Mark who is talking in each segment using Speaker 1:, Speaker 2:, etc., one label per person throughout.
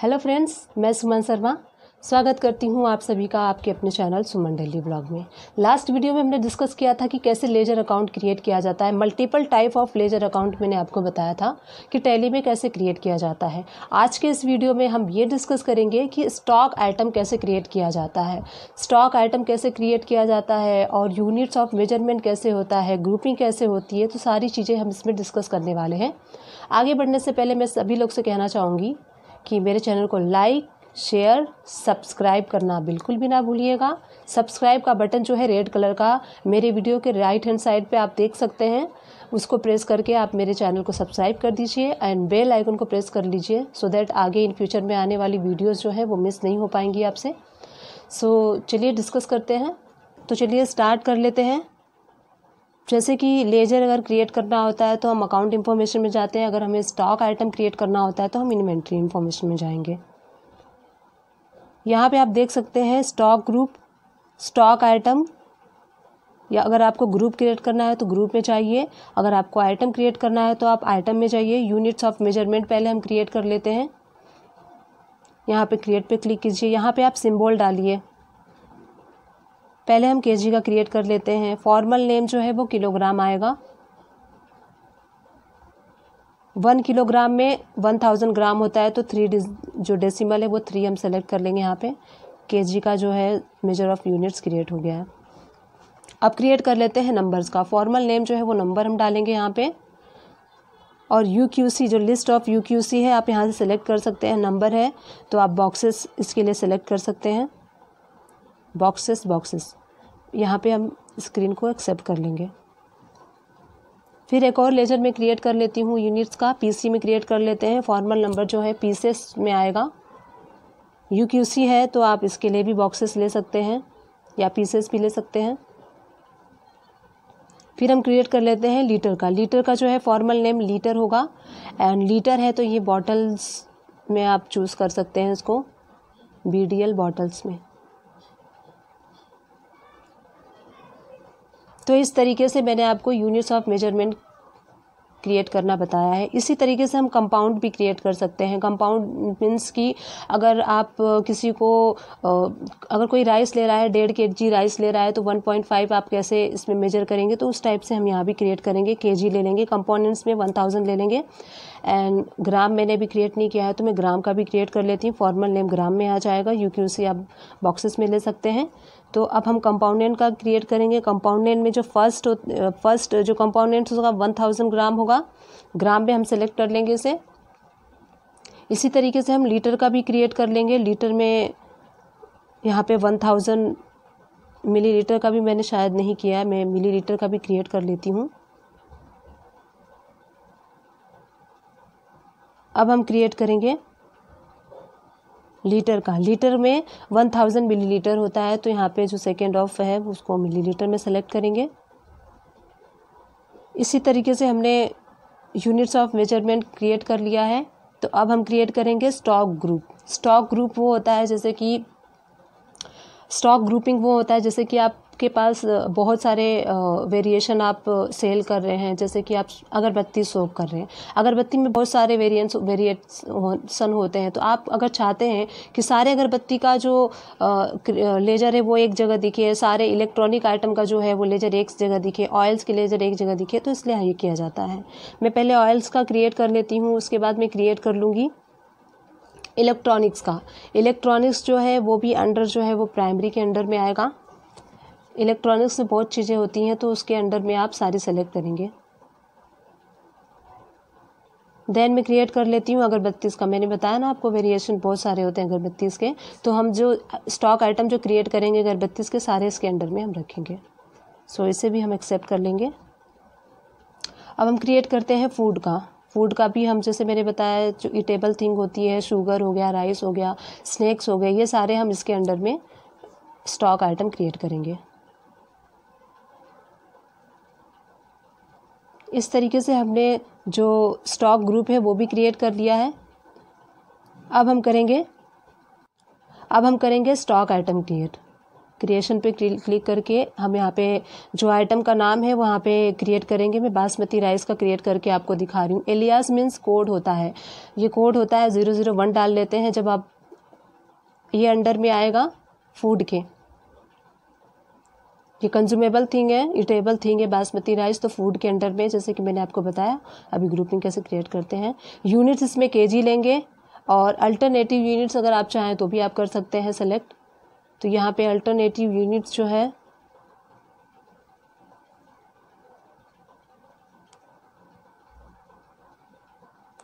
Speaker 1: hello friends मैं सुमन शर्मा स्वागत करती हूँ आप सभी का आपके अपने चैनल सुमन डेली ब्लॉग में लास्ट वीडियो में हमने डिस्कस किया था कि कैसे लेजर अकाउंट क्रिएट किया जाता है multiple type of ledger account मैंने आपको बताया था कि टैली में कैसे क्रिएट किया जाता है आज के इस वीडियो में हम ये डिस्कस करेंगे कि स्टॉक आइटम कैसे क्रिएट किया जाता है स्टॉक आइटम कैसे क्रिएट किया जाता है और यूनिट्स ऑफ मेजरमेंट कैसे होता है ग्रुपिंग कैसे होती है तो सारी चीज़ें हम इसमें डिस्कस करने वाले हैं आगे बढ़ने से पहले मैं सभी लोग से कहना चाहूँगी कि मेरे चैनल को लाइक शेयर सब्सक्राइब करना बिल्कुल भी ना भूलिएगा सब्सक्राइब का बटन जो है रेड कलर का मेरे वीडियो के राइट हैंड साइड पे आप देख सकते हैं उसको प्रेस करके आप मेरे चैनल को सब्सक्राइब कर दीजिए एंड बेल आइकन को प्रेस कर लीजिए सो दैट आगे इन फ्यूचर में आने वाली वीडियोज़ जो है वो मिस नहीं हो पाएंगी आपसे सो so, चलिए डिस्कस करते हैं तो चलिए स्टार्ट कर लेते हैं जैसे कि लेजर अगर क्रिएट करना होता है तो हम अकाउंट इन्फॉर्मेशन में जाते हैं अगर हमें स्टॉक आइटम क्रिएट करना होता है तो हम इन्वेंट्री इन्फॉर्मेशन में जाएंगे यहाँ पे आप देख सकते हैं स्टॉक ग्रुप स्टॉक आइटम या अगर आपको ग्रुप क्रिएट करना है तो ग्रुप में चाहिए अगर आपको आइटम क्रिएट करना है तो आप आइटम में जाइए यूनिट्स ऑफ मेजरमेंट पहले हम क्रिएट कर लेते हैं यहाँ पे क्रिएट पे क्लिक कीजिए यहाँ पे आप सिंबल डालिए पहले हम केजी का क्रिएट कर लेते हैं फॉर्मल नेम जो है वो किलोग्राम आएगा वन किलोग्राम में वन थाउजेंड ग्राम होता है तो थ्री जो डेसिमल है वो थ्री हम सेलेक्ट कर लेंगे यहाँ पे केजी का जो है मेजर ऑफ़ यूनिट्स क्रिएट हो गया है अब क्रिएट कर लेते हैं नंबर्स का फॉर्मल नेम जो है वो नंबर हम डालेंगे यहाँ पे और यू क्यू सी जो list of U Q C है आप यहाँ से सेलेक्ट कर सकते हैं नंबर है तो आप बॉक्सेस इसके लिए सेलेक्ट कर सकते हैं बॉक्सेस बॉक्सेस यहाँ पे हम स्क्रीन को एक्सेप्ट कर लेंगे फिर एक और लेजर में क्रिएट कर लेती हूँ यूनिट्स का पीसी में क्रिएट कर लेते हैं फॉर्मल नंबर जो है पीसेस में आएगा यूक्यूसी है तो आप इसके लिए भी बॉक्सेस ले सकते हैं या पीसेस भी ले सकते हैं फिर हम क्रिएट कर लेते हैं लीटर का लीटर का जो है फॉर्मल नेम लीटर होगा एंड लीटर है तो ये बॉटल्स में आप चूज़ कर सकते हैं इसको बी डी एल बॉटल्स में तो इस तरीके से मैंने आपको यूनिट्स ऑफ मेजरमेंट क्रिएट करना बताया है इसी तरीके से हम कंपाउंड भी क्रिएट कर सकते हैं कंपाउंड मीन्स कि अगर आप किसी को अगर कोई राइस ले रहा है डेढ़ के जी राइस ले रहा है तो वन पॉइंट फाइव आप कैसे इसमें मेजर करेंगे तो उस टाइप से हम यहाँ भी क्रिएट करेंगे के जी ले लेंगे कंपोनेंट्स में वन थाउजेंड ले लेंगे एंड ग्राम मैंने भी क्रिएट नहीं किया है तो मैं ग्राम का भी क्रिएट कर लेती हूँ फॉर्मल नेम ग्राम में आ जाएगा यू आप बॉक्सेस में ले सकते हैं तो अब हम कंपाउंडेंट का क्रिएट करेंगे कंपाउंडेंट में जो फर्स्ट फर्स्ट जो कंपाउंडेंट होगा वन थाउजेंड ग्राम होगा ग्राम में हम सेलेक्ट कर लेंगे इसे इसी तरीके से हम लीटर का भी क्रिएट कर लेंगे लीटर में यहाँ पे वन थाउजेंड मिली का भी मैंने शायद नहीं किया है मैं मिली का भी क्रिएट कर लेती हूँ अब हम क्रिएट करेंगे लीटर का लीटर में वन थाउजेंड मिलीलीटर होता है तो यहाँ पे जो सेकेंड ऑफ है उसको मिलीलीटर में सेलेक्ट करेंगे इसी तरीके से हमने यूनिट्स ऑफ मेजरमेंट क्रिएट कर लिया है तो अब हम क्रिएट करेंगे स्टॉक ग्रुप स्टॉक ग्रुप वो होता है जैसे कि स्टॉक ग्रुपिंग वो होता है जैसे कि आप आपके पास बहुत सारे वेरिएशन आप सेल कर रहे हैं जैसे कि आप अगरबत्ती सोप कर रहे हैं अगरबत्ती में बहुत सारे वेरियंट वेरिएशन होते हैं तो आप अगर चाहते हैं कि सारे अगरबत्ती का जो लेजर है वो एक जगह दिखे सारे इलेक्ट्रॉनिक आइटम का जो है वो लेजर एक जगह दिखे ऑयल्स के लेजर एक जगह दिखे तो इसलिए ये किया जाता है मैं पहले ऑयल्स का क्रिएट कर लेती हूँ उसके बाद मैं क्रिएट कर लूँगी इलेक्ट्रॉनिक्स का इलेक्ट्रॉनिक्स जो है वो भी अंडर जो है वो प्राइमरी के अंडर में आएगा इलेक्ट्रॉनिक्स में बहुत चीज़ें होती हैं तो उसके अंडर में आप सारी सेलेक्ट करेंगे देन मैं क्रिएट कर लेती हूँ अगरबत्तीस का मैंने बताया ना आपको वेरिएशन बहुत सारे होते हैं अगरबत्तीस के तो हम जो स्टॉक आइटम जो क्रिएट करेंगे अगरबत्तीस के सारे इसके अंडर में हम रखेंगे सो so, इसे भी हम एक्सेप्ट कर लेंगे अब हम क्रिएट करते हैं फूड का फूड का भी हम जैसे मैंने बताया जो इटेबल थिंग होती है शुगर हो गया राइस हो गया स्नैक्स हो गए ये सारे हम इसके अंडर में स्टॉक आइटम क्रिएट करेंगे इस तरीके से हमने जो स्टॉक ग्रुप है वो भी क्रिएट कर लिया है अब हम करेंगे अब हम करेंगे स्टॉक आइटम क्रिएट क्रिएशन पे क्लिक करके हम यहाँ पे जो आइटम का नाम है वहाँ पे क्रिएट करेंगे मैं बासमती राइस का क्रिएट करके आपको दिखा रही हूँ एलियास मीन्स कोड होता है ये कोड होता है ज़ीरो ज़ीरो वन डाल लेते हैं जब आप ये अंडर में आएगा फूड के ये कंज्यूमेबल थिंग है इटेबल थिंग है बासमती राइस तो फूड के अंडर में जैसे कि मैंने आपको बताया अभी ग्रुपिंग कैसे क्रिएट करते हैं यूनिट्स इसमें के लेंगे और अल्टरनेटिव यूनिट्स अगर आप चाहें तो भी आप कर सकते हैं सेलेक्ट तो यहाँ पे अल्टरनेटिव यूनिट्स जो है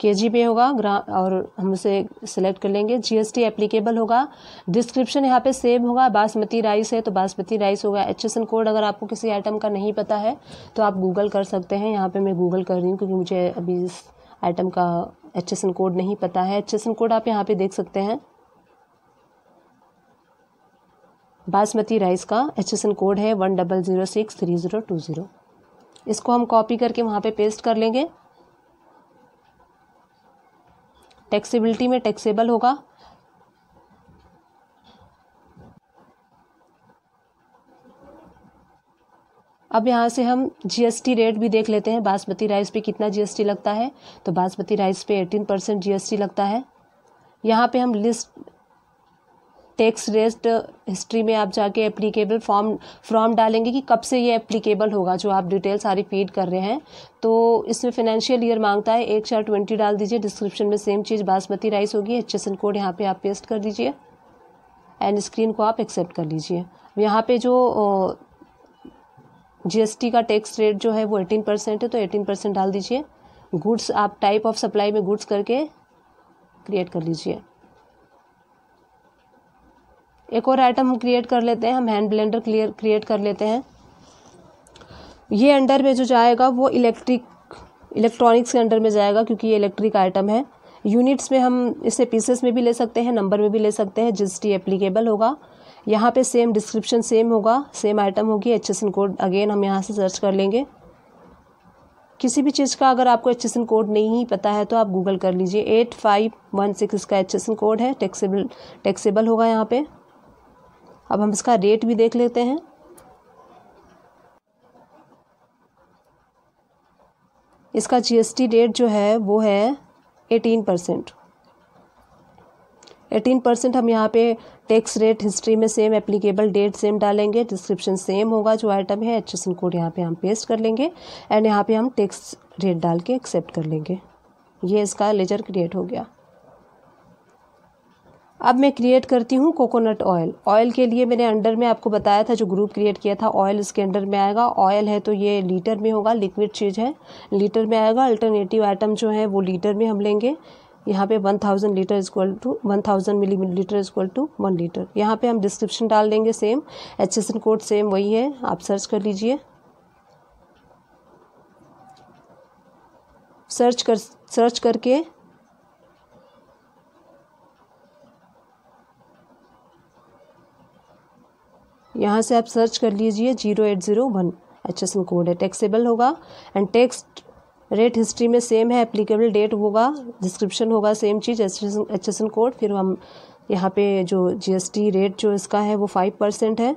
Speaker 1: के जी में होगा और हम उसे सिलेक्ट कर लेंगे जीएसटी एप्लीकेबल होगा डिस्क्रिप्शन यहाँ पे सेम होगा बासमती राइस है तो बासमती राइस होगा एच कोड अगर आपको किसी आइटम का नहीं पता है तो आप गूगल कर सकते हैं यहाँ पर मैं गूगल कर रही हूँ क्योंकि मुझे अभी इस आइटम का एच कोड नहीं पता है एच कोड आप यहाँ पर देख सकते हैं बासमती राइस का एच कोड है one double zero six three zero two zero इसको हम कॉपी करके वहाँ पे पेस्ट कर लेंगे टैक्सेबिलिटी में टैक्सेबल होगा अब यहाँ से हम जीएसटी रेट भी देख लेते हैं बासमती राइस पे कितना जीएसटी लगता है तो बासमती राइस पे एटीन परसेंट जी लगता है यहाँ पे हम लिस्ट टैक्स रेस्ट हिस्ट्री में आप जाके एप्लीकेबल फॉर्म फॉर्म डालेंगे कि कब से ये एप्लीकेबल होगा जो आप डिटेल सारी फीड कर रहे हैं तो इसमें फाइनेंशियल ईयर मांगता है एक चार ट्वेंटी डाल दीजिए डिस्क्रिप्शन में सेम चीज़ बासमती राइस होगी एच एस कोड यहाँ पर आप पेस्ट कर दीजिए एंड स्क्रीन को आप एक्सेप्ट कर लीजिए यहाँ पे जो जीएसटी का टैक्स रेट जो है वो एटीन परसेंट है तो एटीन परसेंट डाल दीजिए गुड्स आप टाइप ऑफ सप्लाई में गुड्स करके क्रिएट कर लीजिए एक और आइटम हम क्रिएट कर लेते हैं हम हैंड ब्लेंडर क्लियर क्रिएट कर लेते हैं ये अंडर में जो जाएगा वो इलेक्ट्रिक इलेक्ट्रॉनिक्स के अंडर में जाएगा क्योंकि ये इलेक्ट्रिक आइटम है यूनिट्स में हम इसे पीसेस में भी ले सकते हैं नंबर में भी ले सकते हैं टी एप्लीकेबल होगा यहाँ पे सेम डिस्क्रिप्शन सेम होगा सेम आइटम होगी एच कोड अगेन हम यहाँ से सर्च कर लेंगे किसी भी चीज़ का अगर आपको एच कोड नहीं पता है तो आप गूगल कर लीजिए एट फाइव वन सिक्स इसका एच कोड है टैक्सेबल टैक्सेबल होगा यहाँ पर अब हम इसका रेट भी देख लेते हैं इसका जीएसटी रेट जो है वो है एटीन परसेंट एटीन परसेंट हम यहाँ पे टैक्स रेट हिस्ट्री में सेम एप्लीकेबल डेट सेम डालेंगे डिस्क्रिप्शन सेम होगा जो आइटम है एच कोड यहाँ पे हम पेस्ट कर लेंगे एंड यहाँ पे हम टैक्स रेट डाल के एक्सेप्ट कर लेंगे ये इसका लेजर क्रिएट हो गया अब मैं क्रिएट करती हूँ कोकोनट ऑयल ऑयल के लिए मैंने अंडर में आपको बताया था जो ग्रुप क्रिएट किया था ऑयल इसके अंडर में आएगा ऑयल है तो ये लीटर में होगा लिक्विड चीज़ है लीटर में आएगा अल्टरनेटिव आइटम जो है वो लीटर में हम लेंगे यहाँ पे one thousand litre equal to one thousand millilitre equal to one litre यहाँ पे हम डिस्क्रिप्शन डाल देंगे same H S N code same वही है आप सर्च कर लीजिए सर्च कर सर्च करके यहाँ से आप सर्च कर लीजिए zero eight zero one H S N code है टैक्सेबल होगा एंड टैक्स रेट हिस्ट्री में सेम है एप्लीकेबल डेट होगा डिस्क्रिप्शन होगा सेम चीज़ H S H S N code फिर हम यहाँ पे जो जी एस टी रेट जो इसका है वो फाइव परसेंट है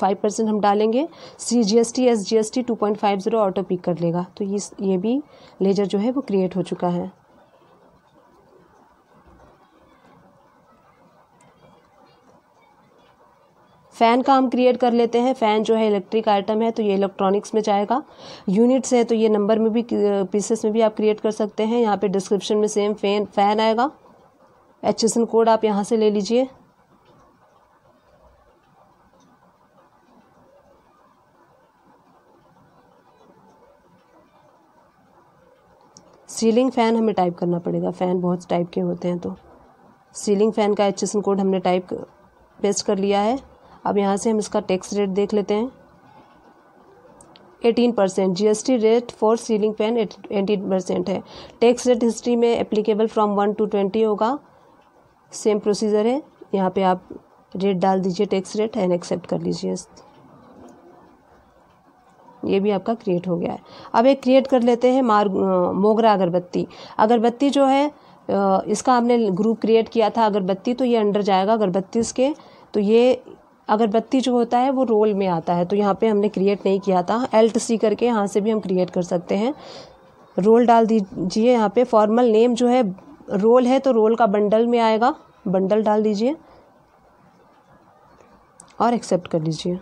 Speaker 1: फाइव परसेंट हम डालेंगे C G S T S G S T two point five zero auto pick कर लेगा तो ये ये भी लेजर जो है वो क्रिएट हो चुका है फ़ैन का हम क्रिएट कर लेते हैं फ़ैन जो है इलेक्ट्रिक आइटम है तो ये इलेक्ट्रॉनिक्स में जाएगा यूनिट्स है तो ये नंबर में भी पीसेस में भी आप क्रिएट कर सकते हैं यहाँ पे डिस्क्रिप्शन में सेम फैन फ़ैन आएगा एच कोड आप यहाँ से ले लीजिए सीलिंग फ़ैन हमें टाइप करना पड़ेगा फ़ैन बहुत टाइप के होते हैं तो सीलिंग फ़ैन का एच कोड हमने टाइप पेस्ट कर लिया है अब यहाँ से हम इसका टैक्स रेट देख लेते हैं eighteen percent G S T rate for ceiling fan eighteen percent है टैक्स रेट हिस्ट्री में applicable from one two twenty होगा सेम प्रोसीजर है यहाँ पे आप रेट डाल दीजिए टैक्स रेट एंड एक्सेप्ट कर लीजिए ये भी आपका क्रिएट हो गया है अब एक क्रिएट कर लेते हैं मार मोगरा अगरबत्ती अगरबत्ती जो है इसका हमने ग्रुप क्रिएट किया था अगरबत्ती तो ये अंडर जाएगा अगरबत्ती इसके तो ये अगरबत्ती जो होता है वो रोल में आता है तो यहाँ पे हमने क्रिएट नहीं किया था एल्ट सी करके यहाँ से भी हम क्रिएट कर सकते हैं रोल डाल दीजिए यहाँ पे फॉर्मल नेम जो है रोल है तो रोल का बंडल में आएगा बंडल डाल दीजिए और एक्सेप्ट कर लीजिए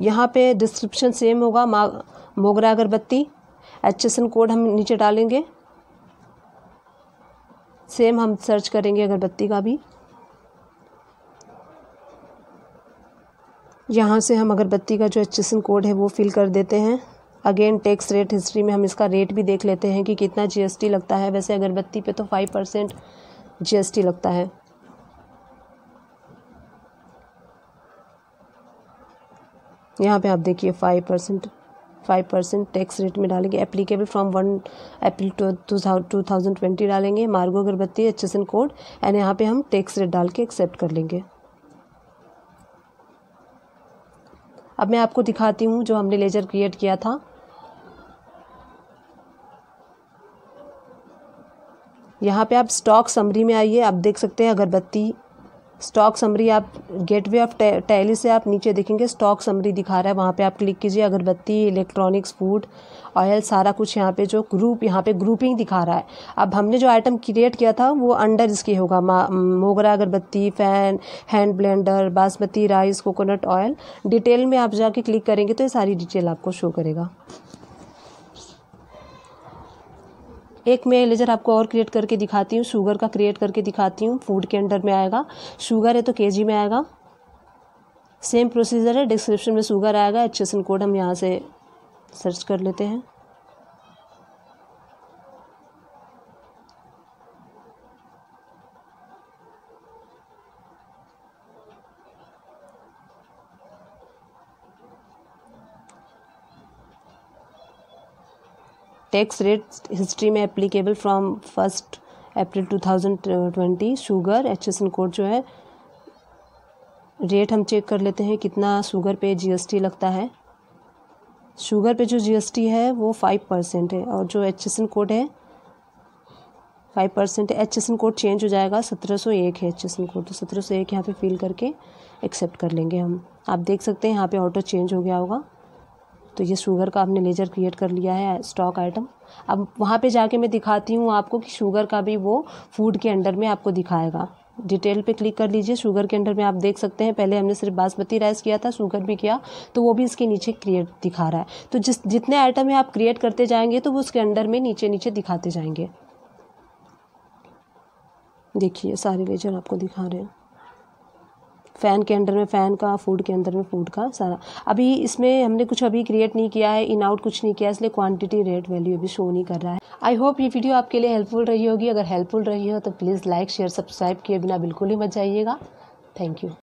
Speaker 1: यहाँ पे डिस्क्रिप्शन सेम होगा मोगरा अगरबत्ती एच कोड हम नीचे डालेंगे सेम हम सर्च करेंगे अगरबत्ती का भी यहाँ से हम अगरबत्ती का जो एच कोड है वो फिल कर देते हैं अगेन टैक्स रेट हिस्ट्री में हम इसका रेट भी देख लेते हैं कि कितना जीएसटी लगता है वैसे अगरबत्ती पे तो फाइव परसेंट जी लगता है यहाँ पे आप देखिए five percent five percent tax rate में डालेंगे applicable from one April two thousand twenty डालेंगे मार्गो अगरबत्ती एच कोड एंड यहाँ पे हम टैक्स रेट डाल के एक्सेप्ट कर लेंगे अब मैं आपको दिखाती हूँ जो हमने लेज़र क्रिएट किया था यहाँ पे आप स्टॉक समरी में आइए आप देख सकते हैं अगरबत्ती स्टॉक समरी आप गेटवे ऑफ टैली से आप नीचे देखेंगे स्टॉक समरी दिखा रहा है वहाँ पे आप क्लिक कीजिए अगरबत्ती इलेक्ट्रॉनिक्स फूड ऑयल सारा कुछ यहाँ पे जो ग्रुप यहाँ पे ग्रुपिंग दिखा रहा है अब हमने जो आइटम क्रिएट किया था वो अंडर इसके होगा मोगरा अगरबत्ती fan hand blender basmati rice coconut oil detail में आप जाके क्लिक करेंगे तो ये सारी डिटेल आपको शो करेगा एक मैं लेज़र आपको और क्रिएट करके दिखाती हूँ शुगर का क्रिएट करके दिखाती हूँ फूड के अंडर में आएगा शुगर है तो के जी में आएगा सेम प्रोसीजर है डिस्क्रिप्शन में शुगर आएगा एच कोड हम यहाँ से सर्च कर लेते हैं टैक्स रेट हिस्ट्री में applicable from first April 2020 sugar N code जो है रेट हम चेक कर लेते हैं कितना शुगर पे जीएसटी लगता है शुगर पे जो जीएसटी है वो फाइव परसेंट है और जो एन कोड है five percent H S N code change हो जाएगा सत्रह सौ एक है एच एस एन कोड तो सत्रह सौ एक यहाँ पे फिल करके एक्सेप्ट कर लेंगे हम आप देख सकते हैं यहाँ पे ऑटो चेंज हो गया होगा तो ये शुगर का आपने लेजर क्रिएट कर लिया है स्टॉक आइटम अब वहाँ पे जाके मैं दिखाती हूँ आपको कि शुगर का भी वो फूड के अंडर में आपको दिखाएगा डिटेल पे क्लिक कर लीजिए शुगर के अंडर में आप देख सकते हैं पहले हमने सिर्फ बासमती राइस किया था शुगर भी किया तो वो भी इसके नीचे क्रिएट दिखा रहा है तो जिस जितने आइटम है आप क्रिएट करते जाएंगे तो वो उसके अंडर में नीचे नीचे दिखाते जाएंगे देखिए सारे लेजर आपको दिखा रहे हैं फ़ैन के अंडर में फ़ैन का फूड के अंदर में फूड का सारा अभी इसमें हमने कुछ अभी क्रिएट नहीं किया है इन आउट कुछ नहीं किया इसलिए क्वांटिटी रेट वैल्यू अभी शो नहीं कर रहा है आई होप ये वीडियो आपके लिए हेल्पफुल रही होगी अगर हेल्पफुल रही हो तो प्लीज़ लाइक शेयर सब्सक्राइब किए बिना बिल्कुल ही मत जाइएगा थैंक यू